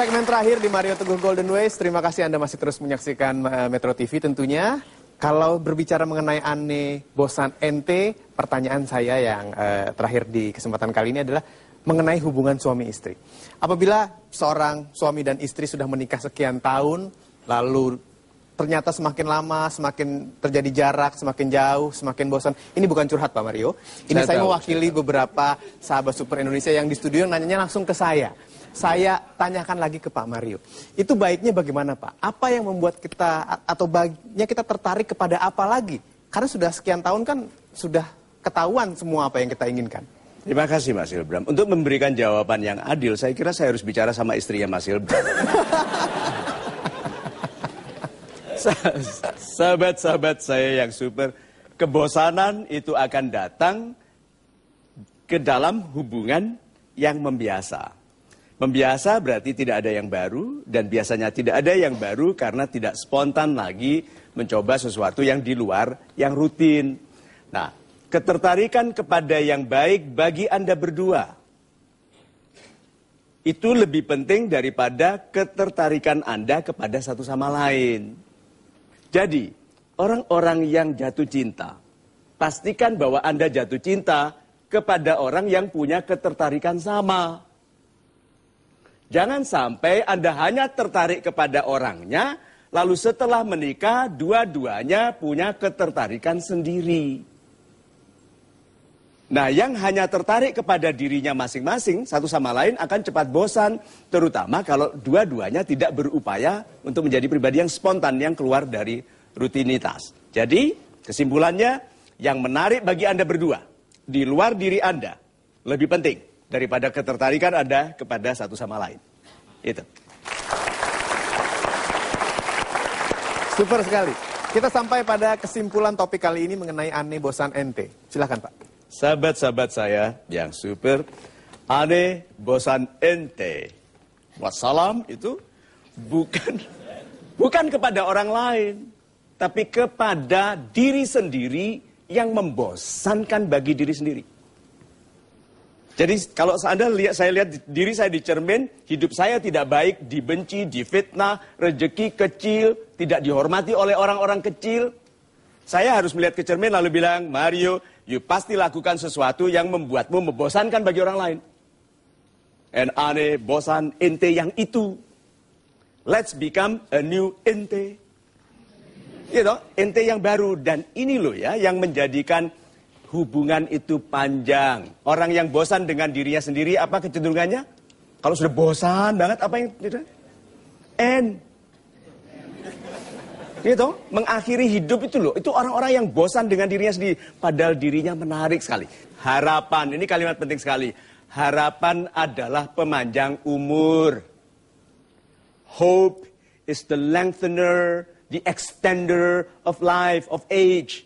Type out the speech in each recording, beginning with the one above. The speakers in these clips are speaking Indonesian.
Segmen terakhir di Mario Teguh Golden Ways. Terima kasih Anda masih terus menyaksikan eh, Metro TV tentunya. Kalau berbicara mengenai aneh, bosan, NT, pertanyaan saya yang eh, terakhir di kesempatan kali ini adalah mengenai hubungan suami istri. Apabila seorang suami dan istri sudah menikah sekian tahun, lalu ternyata semakin lama, semakin terjadi jarak, semakin jauh, semakin bosan. Ini bukan curhat Pak Mario. Ini saya, saya tahu, mewakili saya beberapa sahabat Super Indonesia yang di studio nanyanya langsung ke saya saya tanyakan lagi ke Pak Mario. Itu baiknya bagaimana Pak? Apa yang membuat kita atau baiknya kita tertarik kepada apa lagi? Karena sudah sekian tahun kan sudah ketahuan semua apa yang kita inginkan. Terima kasih Mas Hilbram. Untuk memberikan jawaban yang adil, saya kira saya harus bicara sama istrinya Mas Hilbram. Sahabat-sahabat saya yang super, kebosanan itu akan datang ke dalam hubungan yang membiasa. Membiasa berarti tidak ada yang baru dan biasanya tidak ada yang baru karena tidak spontan lagi mencoba sesuatu yang di luar yang rutin. Nah, ketertarikan kepada yang baik bagi Anda berdua itu lebih penting daripada ketertarikan Anda kepada satu sama lain. Jadi, orang-orang yang jatuh cinta, pastikan bahwa Anda jatuh cinta kepada orang yang punya ketertarikan sama. Jangan sampai Anda hanya tertarik kepada orangnya, lalu setelah menikah dua-duanya punya ketertarikan sendiri. Nah, yang hanya tertarik kepada dirinya masing-masing satu sama lain akan cepat bosan, terutama kalau dua-duanya tidak berupaya untuk menjadi pribadi yang spontan yang keluar dari rutinitas. Jadi, kesimpulannya yang menarik bagi Anda berdua di luar diri Anda lebih penting daripada ketertarikan Anda kepada satu sama lain. Itu. Super sekali. Kita sampai pada kesimpulan topik kali ini mengenai aneh bosan NT. Silahkan Pak. Sahabat-sahabat saya yang super, aneh bosan NT, Wassalam itu bukan bukan kepada orang lain, tapi kepada diri sendiri yang membosankan bagi diri sendiri. Jadi kalau Anda lihat saya lihat diri saya di cermin, hidup saya tidak baik, dibenci, difitnah, rejeki kecil, tidak dihormati oleh orang-orang kecil. Saya harus melihat ke cermin lalu bilang, "Mario, you pasti lakukan sesuatu yang membuatmu membosankan bagi orang lain." And ane bosan, ente yang itu. Let's become a new ente. You know, ente yang baru dan ini loh ya yang menjadikan hubungan itu panjang. Orang yang bosan dengan dirinya sendiri apa kecenderungannya? Kalau sudah bosan banget apa yang tidak? N. Gitu, mengakhiri hidup itu loh. Itu orang-orang yang bosan dengan dirinya sendiri padahal dirinya menarik sekali. Harapan, ini kalimat penting sekali. Harapan adalah pemanjang umur. Hope is the lengthener, the extender of life, of age.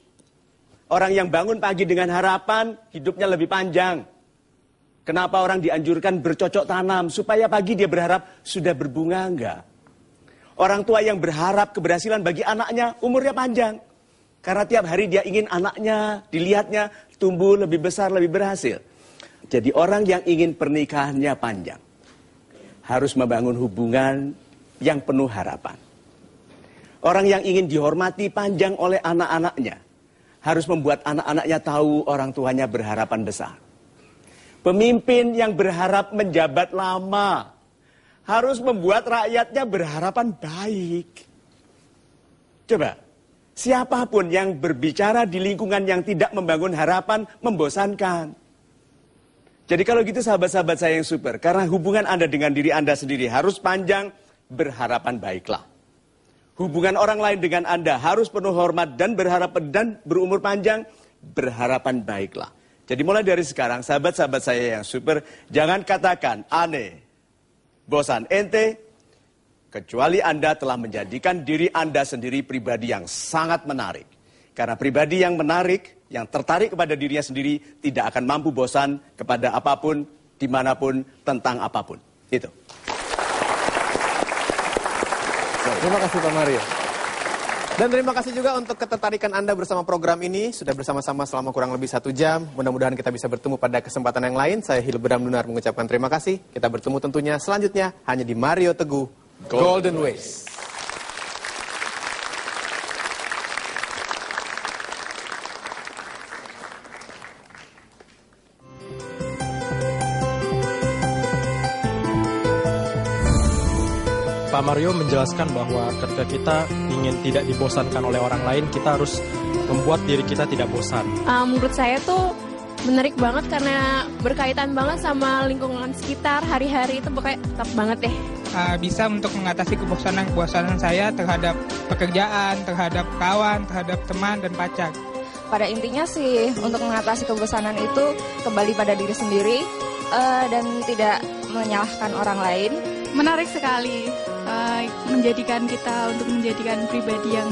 Orang yang bangun pagi dengan harapan, hidupnya lebih panjang. Kenapa orang dianjurkan bercocok tanam? Supaya pagi dia berharap sudah berbunga enggak? Orang tua yang berharap keberhasilan bagi anaknya, umurnya panjang. Karena tiap hari dia ingin anaknya, dilihatnya tumbuh lebih besar, lebih berhasil. Jadi orang yang ingin pernikahannya panjang harus membangun hubungan yang penuh harapan. Orang yang ingin dihormati panjang oleh anak-anaknya harus membuat anak-anaknya tahu orang tuanya berharapan besar. Pemimpin yang berharap menjabat lama harus membuat rakyatnya berharapan baik. Coba, siapapun yang berbicara di lingkungan yang tidak membangun harapan membosankan. Jadi kalau gitu sahabat-sahabat saya yang super, karena hubungan Anda dengan diri Anda sendiri harus panjang, berharapan baiklah. Hubungan orang lain dengan Anda harus penuh hormat dan berharap dan berumur panjang, berharapan baiklah. Jadi mulai dari sekarang, sahabat-sahabat saya yang super, jangan katakan aneh, bosan, ente, kecuali Anda telah menjadikan diri Anda sendiri pribadi yang sangat menarik. Karena pribadi yang menarik, yang tertarik kepada dirinya sendiri, tidak akan mampu bosan kepada apapun, dimanapun, tentang apapun. Itu. Terima kasih Pak Mario. Dan terima kasih juga untuk ketertarikan Anda bersama program ini. Sudah bersama-sama selama kurang lebih satu jam. Mudah-mudahan kita bisa bertemu pada kesempatan yang lain. Saya Hilbram Lunar mengucapkan terima kasih. Kita bertemu tentunya selanjutnya hanya di Mario Teguh Golden, Golden Ways. Pak Mario menjelaskan bahwa ketika kita ingin tidak dibosankan oleh orang lain, kita harus membuat diri kita tidak bosan. Uh, menurut saya tuh menarik banget karena berkaitan banget sama lingkungan sekitar hari-hari itu pokoknya tetap banget deh. Uh, bisa untuk mengatasi kebosanan-kebosanan saya terhadap pekerjaan, terhadap kawan, terhadap teman dan pacar. Pada intinya sih untuk mengatasi kebosanan itu kembali pada diri sendiri uh, dan tidak menyalahkan orang lain. Menarik sekali menjadikan kita untuk menjadikan pribadi yang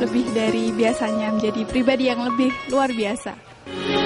lebih dari biasanya menjadi pribadi yang lebih luar biasa.